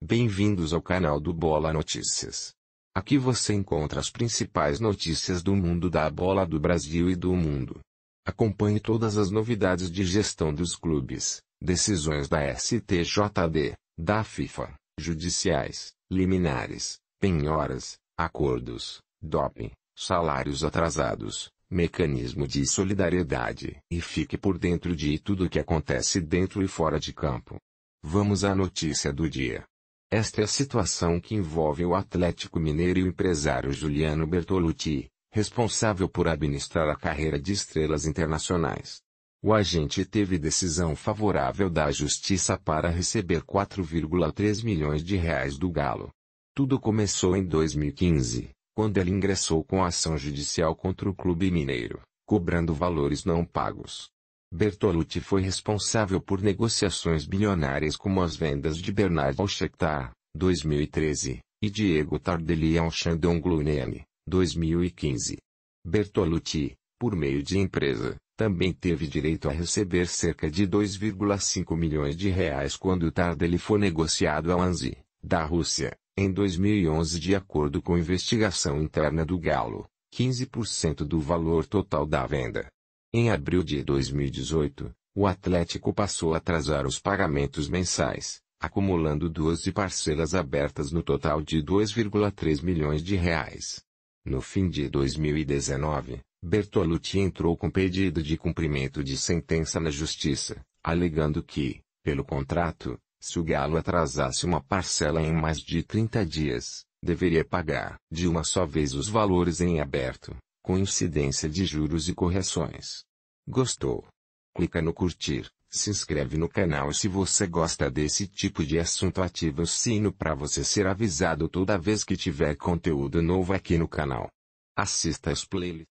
Bem-vindos ao canal do Bola Notícias. Aqui você encontra as principais notícias do mundo da bola do Brasil e do mundo. Acompanhe todas as novidades de gestão dos clubes, decisões da STJD, da FIFA, judiciais, liminares, penhoras, acordos, doping, salários atrasados, mecanismo de solidariedade e fique por dentro de tudo o que acontece dentro e fora de campo. Vamos à notícia do dia. Esta é a situação que envolve o Atlético Mineiro e o empresário Juliano Bertolucci, responsável por administrar a carreira de estrelas internacionais. O agente teve decisão favorável da justiça para receber 4,3 milhões de reais do Galo. Tudo começou em 2015, quando ele ingressou com ação judicial contra o clube mineiro, cobrando valores não pagos. Bertolucci foi responsável por negociações bilionárias como as vendas de Bernard ao 2013, e Diego Tardelli ao Chandon Lunene, 2015. Bertolucci, por meio de empresa, também teve direito a receber cerca de 2,5 milhões de reais quando Tardelli foi negociado ao ANSI, da Rússia, em 2011 de acordo com investigação interna do Galo, 15% do valor total da venda. Em abril de 2018, o Atlético passou a atrasar os pagamentos mensais, acumulando 12 parcelas abertas no total de 2,3 milhões de reais. No fim de 2019, Bertolucci entrou com pedido de cumprimento de sentença na justiça, alegando que, pelo contrato, se o Galo atrasasse uma parcela em mais de 30 dias, deveria pagar de uma só vez os valores em aberto com incidência de juros e correções. Gostou? Clica no curtir, se inscreve no canal e se você gosta desse tipo de assunto ativa o sino para você ser avisado toda vez que tiver conteúdo novo aqui no canal. Assista as playlists.